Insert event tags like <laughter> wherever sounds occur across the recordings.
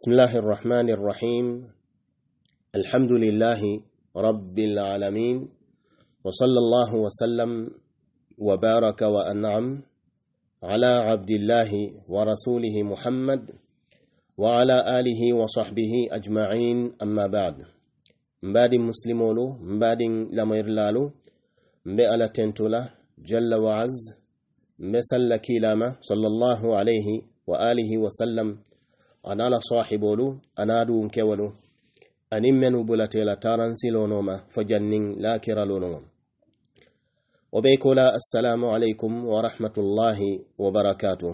بسم الله الرحمن الرحيم الحمد لله رب العالمين وصلى الله وسلم وبارك وانعم على عبد الله ورسوله محمد وعلى آله وصحبه أجمعين أما بعد مباد مسلمولو مباد لميرلالو مبي ألا تنتولا جل وعز مسلكي لما صلى الله عليه وآله وسلم anala sahibolu anadu nkewalu animmenu bulatela taransilonoma fajannin lakiralonoma wabaikola assalamu alaikum wa rahmatullahi wa barakatu.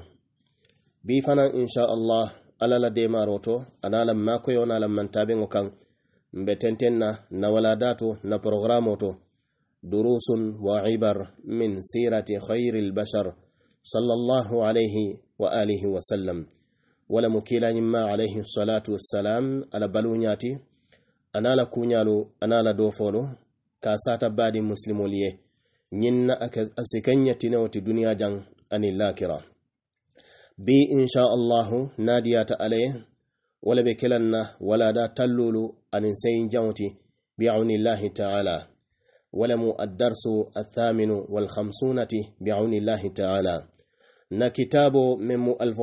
bi fana insha Allah alala de maroto anala mako yona lamantabe ngokan mbetentenna na wala dato na programoto durusun wa ibar min sirati khairil bashar sallallahu alayhi wa alihi wa sallam wala ma alayhi salatu wassalam ala la anala ana anala dofolo ka sata badi muslimol ye ñinna asikañatinewoti duniya jan ani lakira bi insha allahu nadiyata alaye wala be kelanna wala da tallulu anin sayin jawti بعون الله تعالى ولم الدرس الثامن والخمسونة بعون الله تعالى na kitabu Mimu al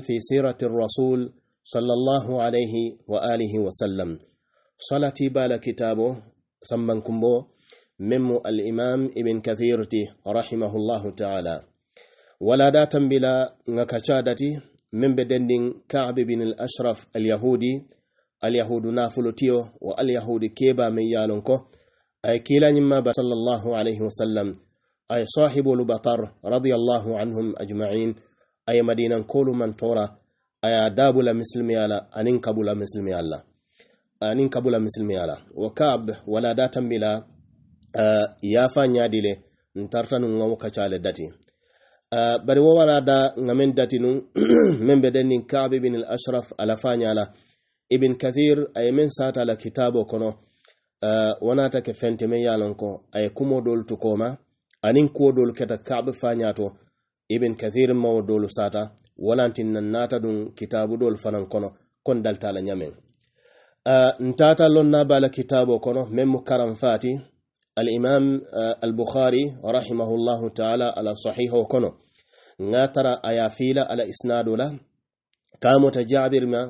fi sirati rasul sallallahu alayhi wa alihi wa sallam salati bala kitabu samban kumbo Mimu al-imam ibn kathirti rahimahullahu ta'ala wala datan bila ngakachadati min bedendin ka'b ibn al-ashraf al-yahudi al-yahudu wa al-yahudi keba mai yalonko ay kila nyimma sallallahu alayhi wa sallam ay sahibul batar radiyallahu anhum ajma'in ay madinan kolu mantora ay adabula muslimi ala anin kabula muslimi ala anin kabula muslimi ala wa kab wala datan bila uh, ya fanya dile ntartanu ngawo kachale dati uh, bari wala da ngamen dati nu membe denin kab ibn al-ashraf ala fanya ala ibn kathir ay men sata la kitabo kono uh, wana ta ke fente me ko ay kumo dol to koma anin kodol keta kaɓe fañato ibn kathir mawo dolu sata walantin nan nata ɗum kitabu dol fanan kono kon daltala ñamen ntata lonna bala kitabu kono men mo karan fati al'imam al-bukhari rahimahullahu ta'ala ala sahiho kono ngatara aya fila ala isnadula kamota jabir ma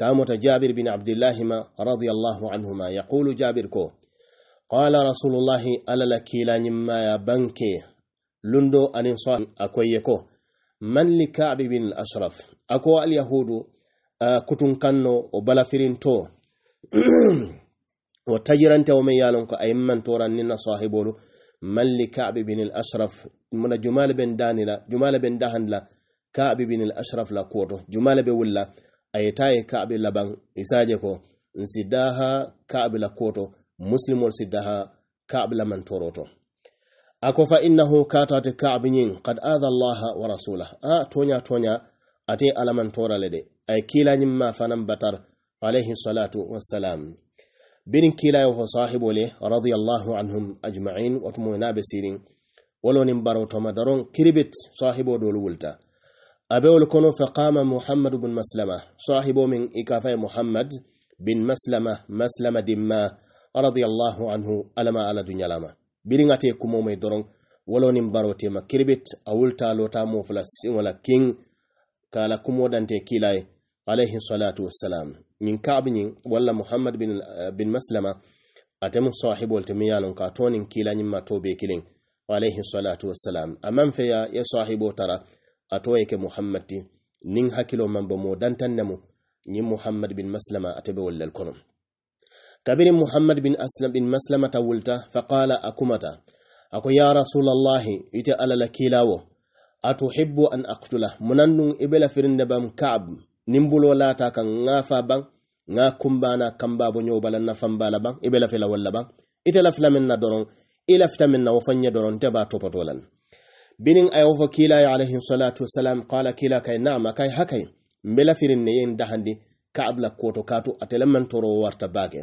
kamota jabir bin abdullah ma radiyallahu anhuma yaqulu jabir ko Kwala rasulullahi alala kila nyimma ya banke lundo anin akweyeko, man li ka'b bin ashraf akwa al yahudu uh, kanno o balafirin to <clears throat> o tajirante wa meyalonko ayimman ko ay toran nina sahibolu man li ka'b bin al ashraf muna jumala ben danila jumal ben dahanla ka'b bin al ashraf la kuoto, jumal be wulla ayetaye e laban isaje ko nsidaha ka'b la kuoto, muslimol siddaha kab man toroto ako fa innahu katate kab yin kad adha allaha wa rasula a tonya tonya ate alaman torale de ay kilañim ma fanam batar alayhi salatu wassalam birin kilayo ho sahibole radiallahu anhum ajmain basirin sirin wolonin barotoma madaron kiribit sahibo dolu wulta abewol kono fa qama muhammad ibn maslama sahibo min ikafa muhammad bin maslama maslama dimma allahu anhu alama ala duñalama mai doron doroŋ wolonin barotema kirbit a wulta lota mofula siŋola king kala kumo dante kilaye alayhi salatu wassalam ñiŋ kaabu ñiŋ walla muhammad bin, eh, bin maslama atemu sahibol te miŋ ye loŋ ka tonin kila ma to be alayhi salatu wassalam amaŋ fiya ya sahibu tara ato ye ke muhammad nin niŋ hakkilo bo mo muhammad bin maslama a be wallal kono كبير محمد بن أسلم بن مسلمة ولتا فقال أكمتا أكو يا رسول الله يتأل لكيلاو أتحب أن أقتله منن إبلا فرندبام كعب نمبلو لا تاكا نافا بان nga kumbana kan bo nyow bala na famba la ban ibela fela wala ban ita lafila min na doron ila fita min na wafanya doron te ba topotolan binin ay wofo kila ya alayhi salatu wassalam qala kila kai na'am kay hakay mbela firin ne yin dahandi koto toro warta bage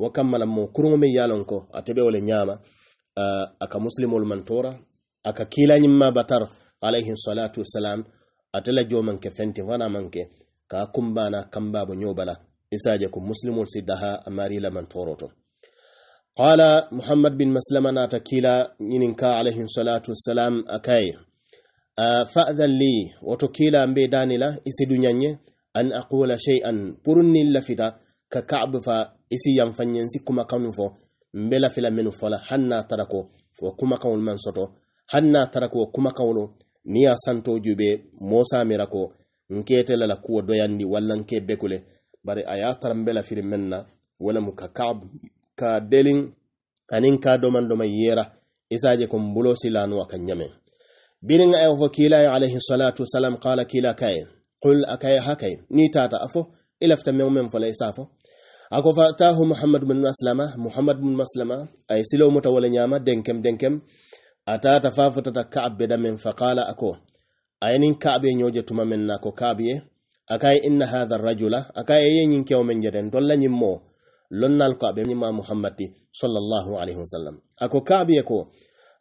wakamala mu kurungo me yalon ko atebe wala nyama uh, aka muslimul mantora aka kila nyimma batar alayhi salatu wassalam atela joman ke fenti wana manke ka kumbana kamba bo nyobala isaje ku muslimul sidaha amari la mantoroto qala muhammad bin maslama na takila nyinin ka alayhi salatu wassalam akai uh, fa'dhan li watokila mbe danila isidunyanye an aqula shay'an purunni lafita ka ka'b fa isi yanfanyensi kumakanu fo nbe lafila menu fola hanna tarako fo kumakanwolu man soto hanna tarako kumakanwolu ni ya santo jube mosa mirako nkete lala kuwo doyandi wala nke bekule bari a ye tara nbe lafiri men na walamu ka kab ka delin anin ka doman doma yera isaje ko mbulo silanu aka nyame birin ayo fo kilaye alayhi salatu salam qala kila kaye qul akaye hakaye ni tata afo ilafta mew men fola isafo akofatahu muhammad bin maslama muhammad bin maslama ay silaw muta wala nyama denkem denkem atata fafutata ka'be da min faqala ako aynin ka'be nyoje tuma min nako ka'be akai inna hadha rajula akai yeyin kew men jaden dolla nyimmo lonnal ko abe nyima muhammadi sallallahu alaihi wasallam ako ka'be ko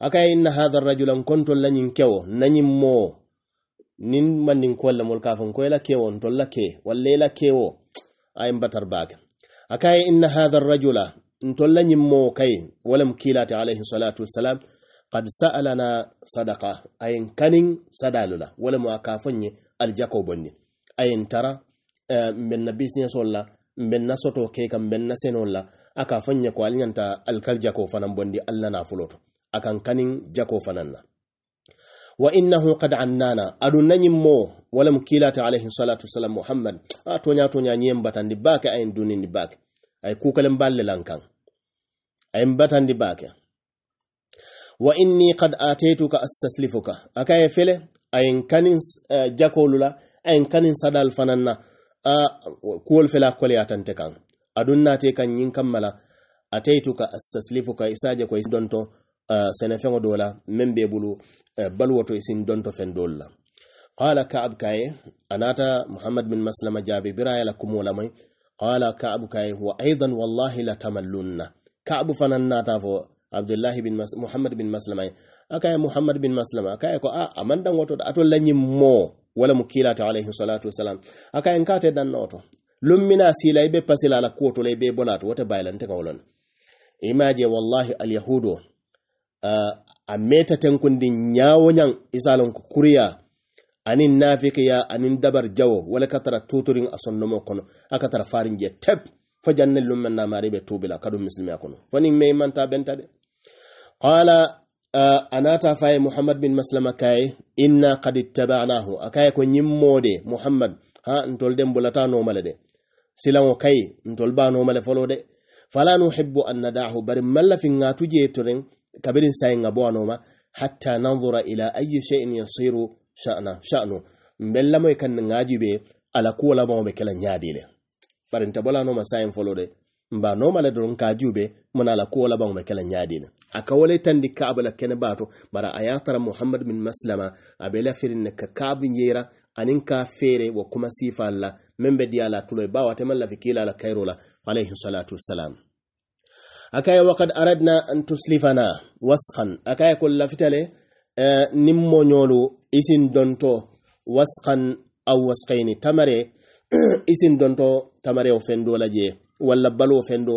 akai inna hadha ar-rajula kuntu lanyin kew nanyimmo nin manin kolla mul kafin koyla kewon dolla ke wallela kewo ayin batar bakin akaye inna hadha ar-rajula ntolla mo kay walam kilati alayhi salatu wassalam qad sa'alana sadaqa ayin kanin sadalula walam akafanni aljako bonni ayin tara eh, min nabi sin solla min nasoto ke kam min nasenolla akafanni ko alnyanta alkaljako fanan bondi fuloto akan kanin jako fananna wa innahu qad annana adunanyi mo wala mukilata alayhi salatu wasalam muhammad nya ah, tonya nyemba a bake ay duni ni a ay kukalem balle lankan ay batan di baki wa inni qad ataytuka astaslifuka akaye fele ay kanin uh, eh, jakolula ay kanin sadal fananna uh, ah, kuwol fela a tante kan a dunna te kan yin kammala ataytuka astaslifuka isaje ko isdonto uh, sɛnɛfɛŋo doo la meŋ bee bulu baluwoto i sin donto feŋ doolu la qala kaab kaye a naata muhammad bin maslama jaabi bira ye la kumoo lamai qala kaabu kaye wa aidan wallahi la tamallunna kaabu fanaŋ naata fo abdullahi bin Mas muhammad bin maslama ye a kaye muhammad bin maslama a kaye ko a a maŋ daŋoto da ato la ñiŋ moo wala mu kiilata alayhi salatu wasalam a kaye nka te danna oto lum mina siila i be pasila a la kuwo to la i be bola to wo te bayilante ka wo lon imaje wallahi alyahudo a a metaten kundin yawonyan isalan kuriya anin nafikiya anin dabar jawo wala katara tuturin a son nomo kono a katara farin je tep fajan ne lumen na mari be tubila kadum muslimi kono fani me manta benta de qala uh, anata faye muhammad bin maslama kay inna qad ittaba'nahu akay ko nyimmode muhammad ha ntol dem bulata no malade silango kay ntol ba no male folo de fala nuhibbu an nadahu bari mallafin fi ngatu je toren kabirin sayin a noma hatta nan zura ila ayyi sha'in ya tsiro sha'nu mbe lamai kan ngaji be ala ko la mo be kala nyaadile barinta bola no masayin folode mba nomale don ka be muna la ko la ba mu kala a ne aka wale ka abala kene bato bara tara muhammad bin maslama abela firin ka kabin yera anin ka fere wa kuma sifa Allah membe diala tuloy ba wata malla fikila la kairola alayhi salatu wassalam akaye wakad aradna an tuslifana waskan akaye kolla fitale uh, nimmoñolu isin donto wasqan aw waskayni tamare isin donto tamare o fendo la je walla balo fendo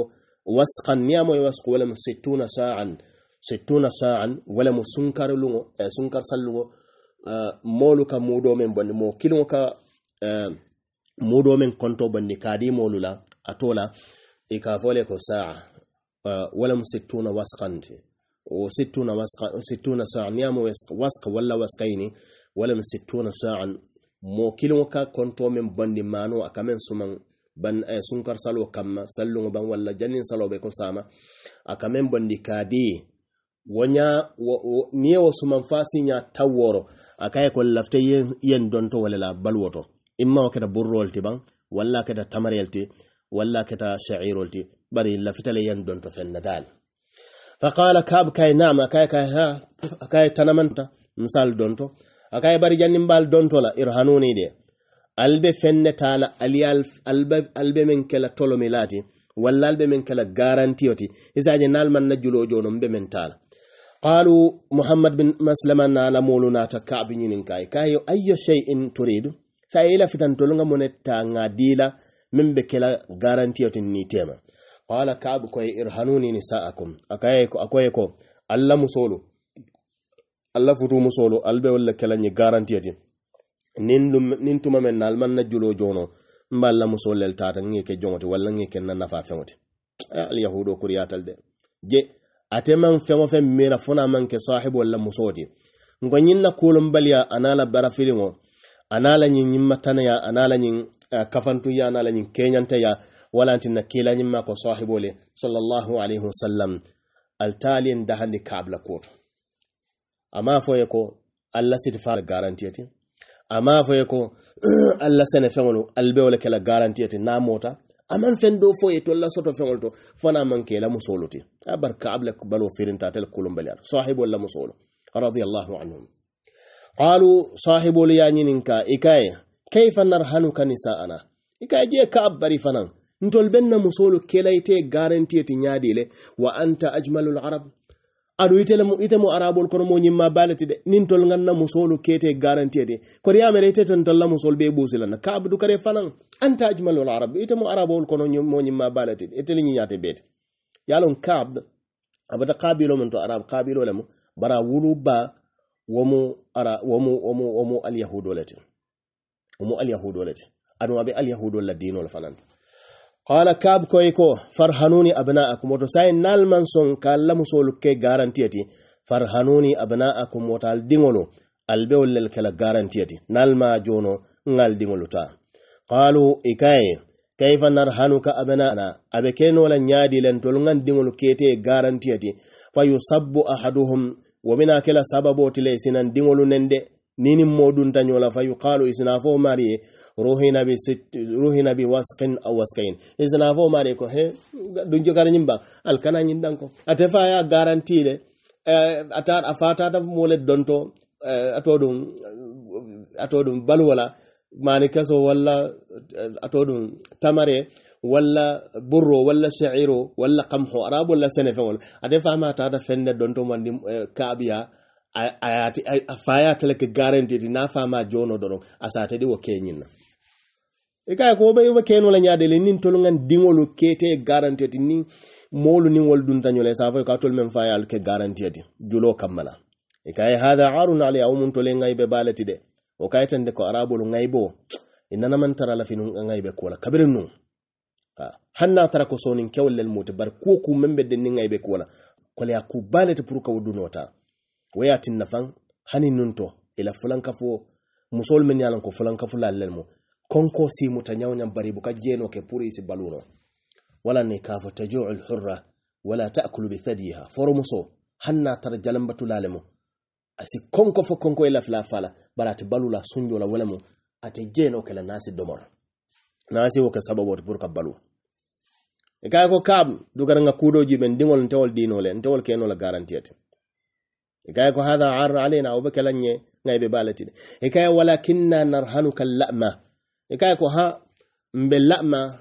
waskan niyamoye wasku walamu sittuna sa'an sittuna sa'an walamu sunkar lungo uh, sunkar sallungo uh, molu ka mudo men bonni mo kilungo ka uh, mudo men konto bonni kadi molu la atola ikafole ko sa'a walam sittuna wasqan wa sittuna wasqa sittuna sa'an ya mu wasqa wala wasqaini walam sittuna sa'an mo kilin ka konto min bandi mano akamen suman ban eh, sunkar salo kamma sallu ban wala jannin salo be ko sama akamen bandi kadi wonya niye wo suman fasi nya taworo akaye ko lafte yen, yen donto wala la balwoto imma o keta burrolti ban walla keta tamarelti walla keta sha'irolti bari lafitale yan don to fenna dal faqala kab kay nama kay kay ha tanamanta misal donto akay bari jannin bal donto la irhanuni de albe fenne tala aliyal albe albe men kala tolomi lati walla albe men kala garantioti isaje nal man najulo jono mbe men tala qalu muhammad bin maslama na la muluna ta ka'b nyinin kai kai ayya shay'in turidu sai ila fitan tolunga moneta ngadila min be kala garantioti ni tema qala ka'b ko irhanuni nisaakum akaye ko akoye ko alla musolo alla futu musolo albe wala kelanye garantie din nin nin tuma men nal man na julo jono mballa musolel tata ngeke jongoti walla ngeke na nafa fengote al yahudo kuriyatal de je ateman fengo fen mira fona manke sahibu walla musoti ngo na kulum baliya anala barafilingo anala nyin nyimmatana ya anala nyin kafantu ya anala nyin kenyanta ya wala na kila nyimma ko sahibole sallallahu alaihi wasallam altalin da handi kabla koto amma foye ko fa sitfa garantiyati amma foye ko alla sene fengolu albe wala kala garantiyati na mota aman fen do foye to la soto fengol to fana manke la musoloti abar kabla balo firinta tel kulumbaliar sahibol la musolo radiyallahu anhum qalu sahibol ya nyininka ikaye kaifa narhanuka nisaana ikaye je ka abari fanan ntol benna musolu kelayte garantie ti nyaadile wa anta ajmalul arab aɗo itele ite mo arabol kono mo nyimma balati de nin tol ganna musolu kete garantie de kono yamere ite ton tolla musol be busila na kabdu kare fanan anta ajmalul arab ite arabol kono mo nyimma balati de itele ñiñate beete yalon kabd abata qabilo mon to arab qabilo mo bara wulu ba womo ara womo womo womo alyahudolete womo yahudolati aɗum abi al la dinol fananta qala kab koy ko farhanuni abna'akum woto sa en nalman son kalla musolu ke garantiyati farhanuni abna'akum wotal dingolo albewol lel kala garantiyati nalma jono ngal dingolo ta qalu ikaye kayfa narhanuka abna'ana abe kenola nyaadi lentol ngan dingolo kete garantiyati fayusabbu ahaduhum womina kela sababotile sinan dingolu nende ninin modun tanyola fayuqalu isina fo mariye روحنا بست روحنا بواسق he واسقين اذا افو ماريكو هي دونجو غارنيمبا الكانا نيندانكو اتفا يا غارانتيله atar afata da mole donto atodum atodum balwala mani kaso walla atodum tamare walla burro walla sha'iro walla qamho arab wala senefen wala ade ma ta da fende donto mandi kabiya ayati afaya tele ke guarantee na fama jono doro asate di wo kenyina ika ko be be kenu la nyaade le nin tolu ngan dingolu kete garantie ti ni molu ni wol dun tanyole sa safo ka tol men fayal ke garantie ti julo kamala ika e hada arun ali aw mun tole ngai be balati de o e tan de ko arabulu ngai bo inna man tara la finun ngai be ko la kabirin nun hanna tara ko sonin kewol lel muta bar ko ku membe den ngai be ko la ko le ku balati pour ka wudunota wayatin nafan hanin nunto ila fulan kafo musol men yalan ko fulan kafo la mu konko simuta nyawnyam bari buka jeno ke puri si baluno wala ne kafo taju'ul hurra wala ta'kulu bi thadiha muso hanna tar jalambatu lalemu asi konko fo konko ila fla fala barati balula sunjola mu ate jeno ke la nasi domor nasi wo ke sababu wot burka balu e kay ko kam dugara nga kudoji men dingol ntewol dinole ntewol keno la garantiyete e kay ko hada arra alena aw bakalanye ngaybe balatide e wala kinna narhanuka la'ma ikai ko ha mbelama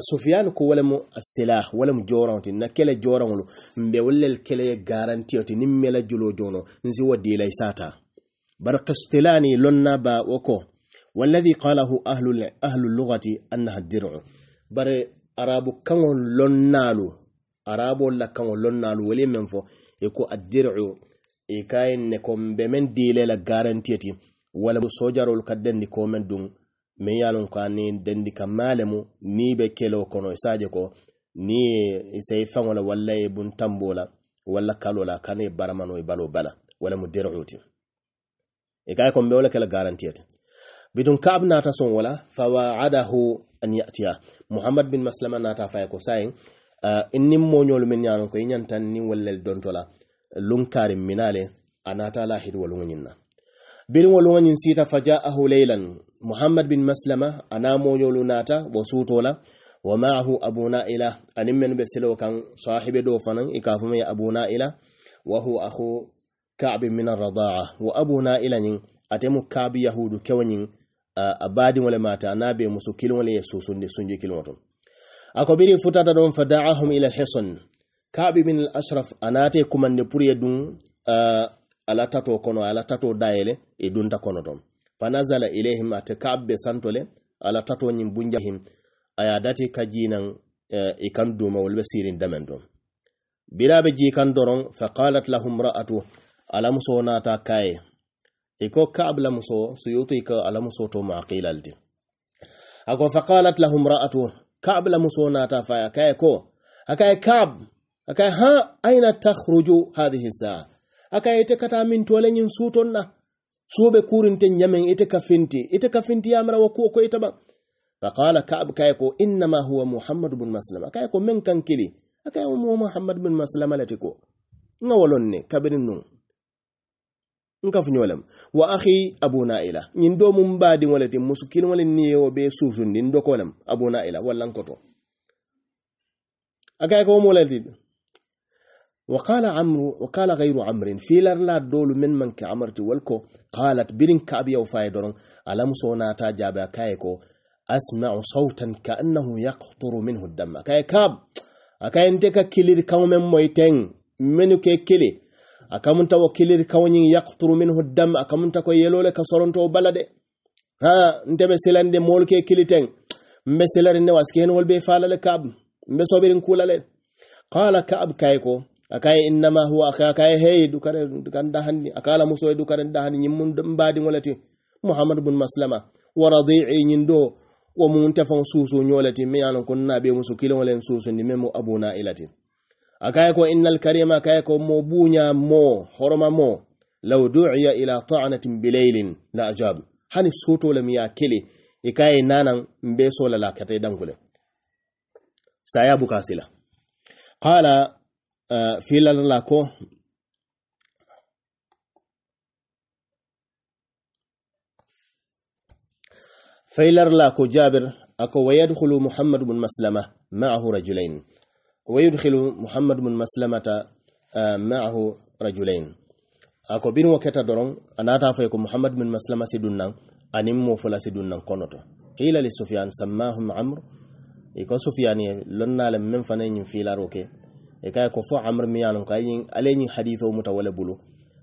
sufyan ko walemu asila walemu jorawti na kele jorawlo mbe wolle kele garanti oti ni mele julo jono nzi wadi lay sata bar qistilani lonna ba wako walladhi qalahu ahlu ahlu lughati annaha dir'u bar arabu kango lonnalu arabo la kango lonnalu wole menfo eko addir'u ikai ne ko mbe men dile la garanti oti wala sojarol kadden ni ko men dum min ye lon ko ani dendi malamu ni be kelo kono isaje ko ni ye isai fango la walla ye bun tambo la walla kalo la kane baramano e balo bala wala mu der'uti e kay ko mbewla kala garantiyata bidun kab ta son wala waadahu an ya'tiya muhammad bin maslama nata fay ko sayin uh, inni moñol min nyaano ko nyantan ni wallel dontola lunkarim minale anata la na. birin walwan yin sita faja a hulailan muhammad bin maslama ana moñolu lunata ba su la wa maahu abu naila a mennu be siloo kaŋ sahibe do abu naila wa huwa akhu ka'abin min arradaa wa abu naila yin a taimu kaabi yahudu kyawanyin a badin wale mata ana bai musu kiliŋo le ye suusundi sun ji to a ko biri futata ɗon don daahum ila alhison kaabi min al ashraf ta kumande pour ye ala tato kono ala tato dayele e dunta kono ton fanazala ilayhim ate kabbe santole ala tato aya dati kajinan e, e kan duma damen ji kan doron fa qalat lahum ra'atu ala muso nata kai iko ka'ab la muso suyutu iko ala muso to maqilaldi ako fa qalat lahum ra'atu ka'ab la muso nata fa kaye ko akaye ha aina takhruju hadhihi sa'a aka ite kata min tole nyin sutonna sube kurinten yamen ite kafinti ite kafinti yamra wa ko ita ba faqala ka'ab ko, inna ma huwa muhammad ibn maslama kayko men kankili aka mu muhammad ibn maslama latiko nga ne kabirin nun nka funyolam wa akhi abu naila nyin do mum badi walatin musukin walin niyo be sujun din dokolam abu naila wallan koto aka ko mo latid وقال عمرو وقال غير عمرو في لرلا دول من من كعمرتي والكو قالت برين كابي وفايدرون على مسونا تاجابا كايكو أسمع صوتا كأنه يقطر منه الدم كاي كاب أكاي انتك كيلير كومن مويتين منو كي كيلي أكامنتا وكيلير كونين يقطر منه الدم أكامنتا كو يلولي كسورنتو بلدي ها انتبه سيلان دي مول كي كيليتين مبسلر نواس كي هنو البي فالالي كاب مبسوبرين كولالي قال كاب كايكو akaye innama huwa akai hey dukare dukanda hanni akala muso dukare dahani mun mbadi ngolati muhammad bin maslama wa radi'i nyindo wa mun tafan susu nyolati me yanon na be musu kilon len susu ni memo abuna ilati akai ko innal karima akaye ko mo bunya mo horoma mo law du'iya ila ta'natin bilaylin la ajab hani soto lam ya kele ikaye nanan mbeso so la la kate dangule sayabu kasila qala filana lako فيلر لاكو جابر أكو ويدخل محمد بن مسلمة معه رجلين ويدخل محمد بن مسلمة آه، معه رجلين أكو بين وكتا درون أنا تعرفيكم محمد بن مسلمة سيدنا أنمو فلا سيدنا كونوتو قيل لسفيان سماهم عمرو iko sufiyani lonna lem men fanayin filaroke e kay ko fo amr miyanu kay alenyi hadithu wala bulu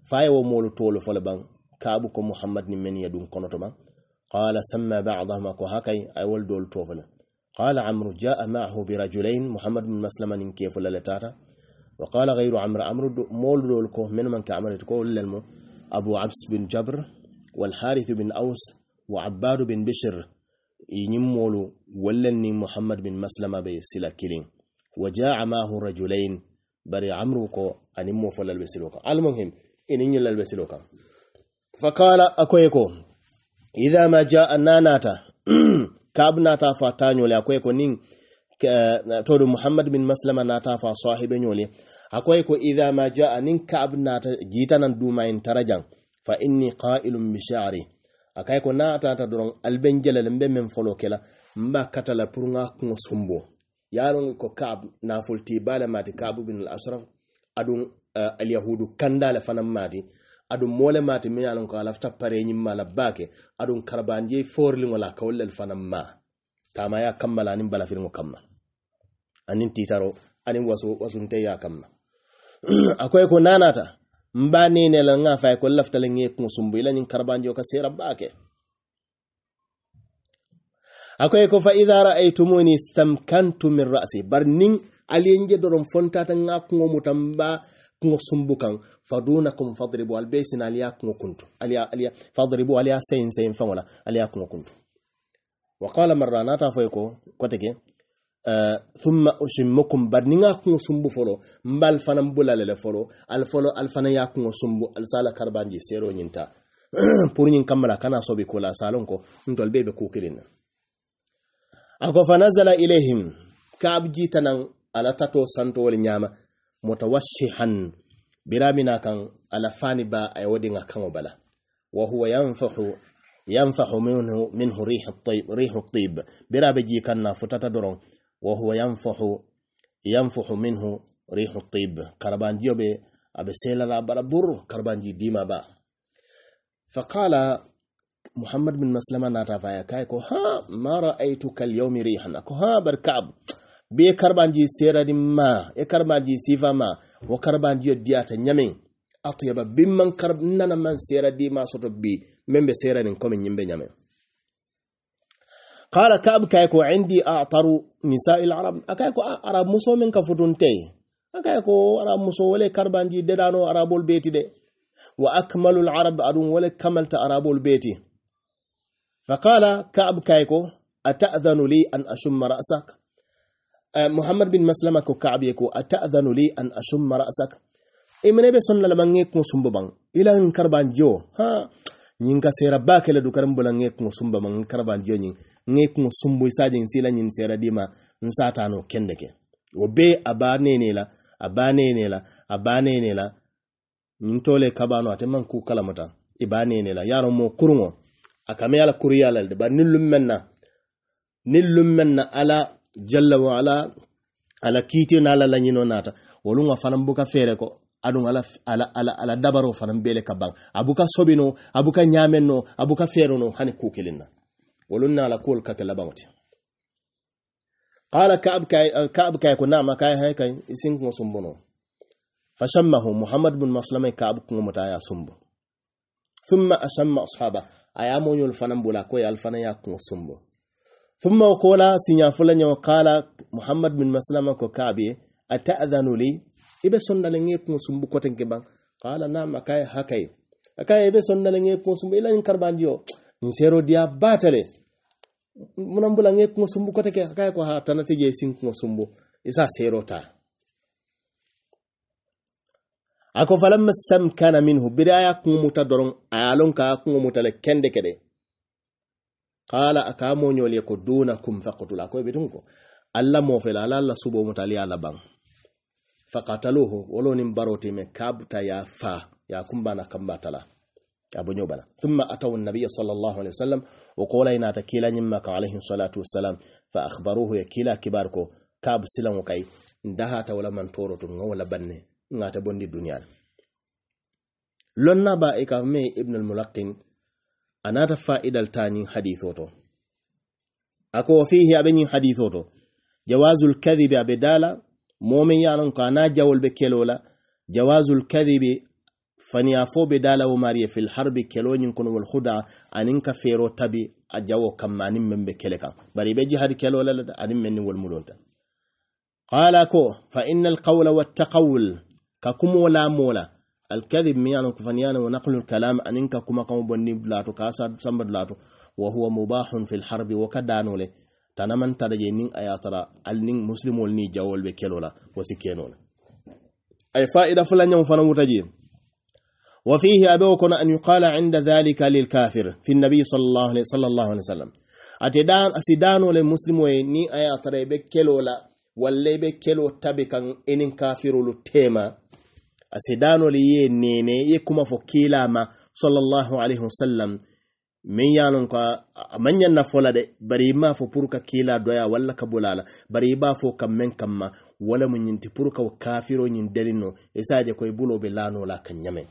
faye wo molu tolu fo ban kabu ko muhammad ni men yadun konoto ma qala samma ba'dahum ko hakay ay wal dol tofala qala amr jaa ma'ahu bi rajulayn muhammad bin maslama nin kefu la latata wa qala ghayru amr amr molu dol ko men man ka amr ko lelmo abu abs bin jabr wal harith bin aus wa abbad bin bishr yinim molu wallan muhammad bin maslama be silakilin وجاء معه رجلين بري عمرو فلل بسلوكا المهم فقال اكويكو اذا ما جاء ناناتا <clears throat> كابناتا فاتانيو لاكويكو نين muhammad bin maslama na ta fa sahibe nyole akwai ko idha ma nin ta jita nan akai ko na ta ta doron alben mba katala purunga sumbo yaron ko kab na fulti bala e mati kab bin al-asraf adun eh, al-yahudu kandala fanam mati adun mole mati mi yaron ko alafta pare nyim mala bake adun karban karbanje forli wala kawl al fanam ma tama ya kammala nim bala fir mukamma anin titaro anin waso wasun te ya kamma <clears throat> akwai ko nanata mbani ne la nga fa ko lafta lan ye kun sumbu lan yin karbanje ka sera bake akoye ko fa ida raaytumuni stamkantu min ra'si bar nin aliyen je doron fontata nga kungo mutamba kungo sumbu kan fadunakum fadribu albaysin aliya kungo kuntu aliya aliya fadribu aliya sayin sayin fangola aliya kungo kuntu wa qala marra ta foye ko kotege eh, thumma usimmukum bar ni nga kungo sumbu folo mbal fanan bulalele folo al folo al fana ya kungo sumbu al sala karbanji sero nyinta <clears throat> pour nyin kamala kana sobi kula salon ko ntol bebe ku kilina akofanazala ilayhim kaabjita nan ala tato santowol ñama mutawashihan biramina kan ala fani ba ay wadi nga kango bala wa huwa yanfahu yanfahu minhu minhu rih at-tayyib rih at-tayyib birabeji kanna futata doron wa huwa yanfahu minhu rih at-tayyib karban diobe abe selala barabur karban ji dima ba faqala Muhammad bin Maslama na rafaya kai ko ha mara aitu kal yawmi rihan ko ha bar kab be karbanji seradi ma e karbanji sifa ma wo karbanji ta nyamin atyaba man karb nana man seradi ma soto bi membe serani ko min nyimbe nyamin qala kab kai ko indi a'taru al arab akai ko arab muso min ka futunte akai ko arab muso wale karbanji dedano arabol beti de wa akmalul arab adun wale kamalta arabol beti فقال كعب كايكو أتأذن لي أن أشم رأسك محمد بن مسلمة كو كعب يكو أتأذن لي أن أشم رأسك إمنا بسنة سنببان إلا كربان جو ها ñinka sera bakele du karam ngek mo sumba joni ngek mo sumbu isaje sera dima nsata kendeke wo abane ne la abane ne la abane ne la ñin tole kabano ate man ku kalamata ibane ne la akame ala kuriya ala de ba nillum menna nillum menna ala jalla wa ala ala kiti na ala lanyino nata wa fanam buka fere ko adun ala ala ala, ala dabaro fanam bele kaban abuka sobino abuka nyamenno abuka ferono hani kukelinna na ala kul kake bangoti qala ka'ab eh, ka'ab kay ko nama kay hay kay isin ko sumbono fashammahu muhammad bin maslama ka'ab ko mutaya sumbu thumma asamma ashaba a y'a moñol fana bola ko yal ali fana y'a kuŋo sumbo thumma o kola siñafola ñawo kala muhammad bin maslama ko kaabe ata'adhanu li i be sondale ŋe kuŋo sumbu kotenke baŋ kala nam a kaye hakaye a kaye i be sondale ŋe kuŋo sumbu ila ñiŋ karibandiyo ñiŋ seero diya baata le munambula ŋe kuŋo sumbu kote ke a kaye ko ha tanate je sin kuŋo sumbu isa sero ta. a ko falamma samkana minhu biri a ye kuŋo muta doroŋ a ye a loŋ ka kuŋo muta le kende kede qala a ka ko ye ko dunakum faqtula ko bitun ko alla mofela ala alla subo muta ali ye a labaŋ faqataluhu wolo niŋ baroti me kabta ya fa ya na kamba tala abunyo bala thumma atawu nabiyya sallallahu alaihi wasallam wa qala ina takila nyimma ka alaihi salatu wassalam fa akhbaruhu ya kila kibarko kab silan wakai ndaha ta wala man toro tun wala banne ta bondi duniyal lonna ba e ka me ibn al-mulaqin anata fa'idal tani hadithoto ako fihi abeni hadithoto jawazul kadhibi abdala momin yanon ka na jawol be kelola jawazul kadhibi fani afo be dala wo mari fil harbi keloñin kono wal huda anin ka fero tabi a jawo kamani anin men be kele kan bari be jihadi kelola anin men ni wal mulonta qala ko fa innal qawla wat taqawul ka kuma wala mola alkadhib mi an kufaniyana wa naqlu alkalam an kuma kan bonni blato ka sa samba blato wa huwa mubahun fil harb wa kadanule tanaman tadaje nin ayatara alnin muslimul ni jawol be kelola wasi kenola ay fa'ida fulan yam fana mutaji wa fihi abawkun an yuqala inda dhalika lil kafir fi nabi sallallahu alaihi sallallahu alaihi wasallam atedan asidano le muslimo ni ayatara be kelola walle be kelo tabe inin enin kafirul tema asedano le ye nene ye kuma fo kilama sallallahu alaihi wasallam min yanon ka manyan na fola de bari ma fo purka kila doya walla ka bari ba fo kammen kamma wala mun yinti purka kafiro nyin delino isaje e koy bulo be lano la kanyame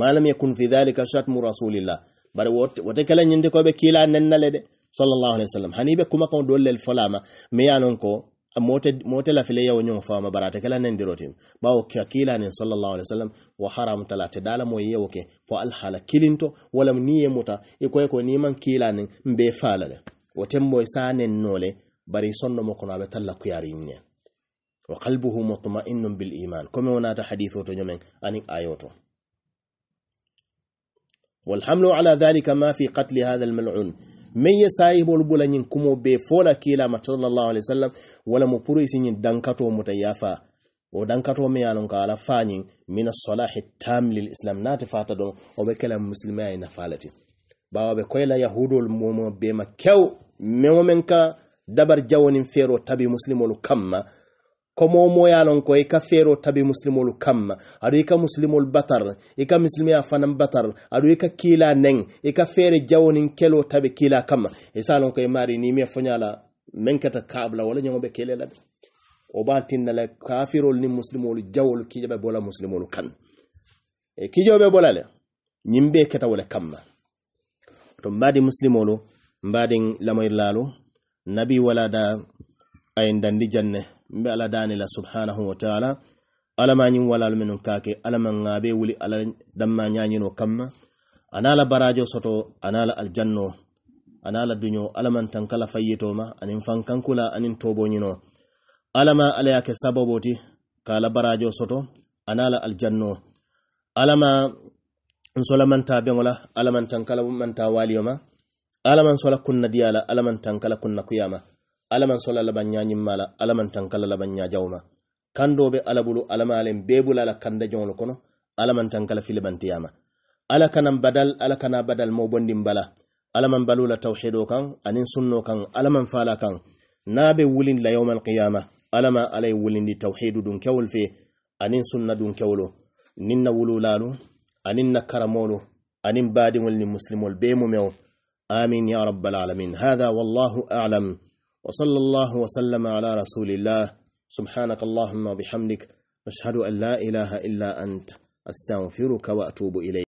malam yakun fi dhalika shatmu rasulillah bari wote kala nyinde ko be kila nennale de sallallahu alaihi wasallam hanibe kuma ko dolle folama me yanon ko amote mote la ya wonyo fa ma barata kala nen dirotim bawo ka kila nen sallallahu alaihi wasallam wa haram talate dala mo yewo ke fo al hala kilinto wala niye muta e koy ko ni man kila nen mbe falale o tem tembo sanen nole bari sonno mo ko kono be talla ku yari ni wa qalbuhu mutma'innun bil iman kome wonata hadithu to nyomen ani ayoto ala dhalika ma fi qatl hadha al mal'un men ye sahibol bula ñin kumo be fola kilama sallallahu alaihi wasallam wala mo pour isiñin dankato muta yafa o dankato me yalon ka ala fañin min as tam lil islam nati fata don o be kala muslima ay nafalati bawo be koyla yahudol momo be ma kew mewo men ka dabar jawonin fero tabi muslimolu kamma komo moyalon ko e ka fero tabi muslimolu kam aɗo ika e muslimol batar e ka muslimi a fanan batar aɗo ika e kila nen e ka fere jawonin kelo tabi kila kam e salon ko e mari ni mi e foñala men kata kabla wala ñogoɓe kelelaɓe o ba tinnale kafirol ni muslimolu jawolu kijoɓe bola muslimolu kan e kijoɓe bolale ñimbe ketawole kamma to mbadi muslimolu mbadin lamoyr lalu nabi walada ayen dandi janne mbe ala dani la subhanahu wa ta'ala ma nyin wala minu kake ma ngabe wuli ala damma nyanyino kamma anala barajo soto anala aljanno anala dunyo man tankala fayito ma anin fankankula anin tobo nyino ma ala yake sababoti kala barajo soto anala aljanno ala ma nsola man manta bengola ta tankala ma ala man sola kunna diyala man tankala kunna kuyama alaman sola laban ñañimmala alaman tankala laban ñajawma kando be alabulu alamalen be bulala kanda jowol kono alaman tankala tiyama ala kanan badal ala kana badal mo bondin bala alaman balula tawhido kan anin sunno kan alaman fala kan nabe wulin la yawmal qiyama alama alay di tawhidu dun kawul fi anin sunna dun kawulo nin na wululalu anin nakaramolo anin badin muslimol be mu amin ya rabbal alamin hada wallahu a'lam وصلى الله وسلم على رسول الله سبحانك اللهم وبحمدك أشهد أن لا إله إلا أنت أستغفرك وأتوب إليك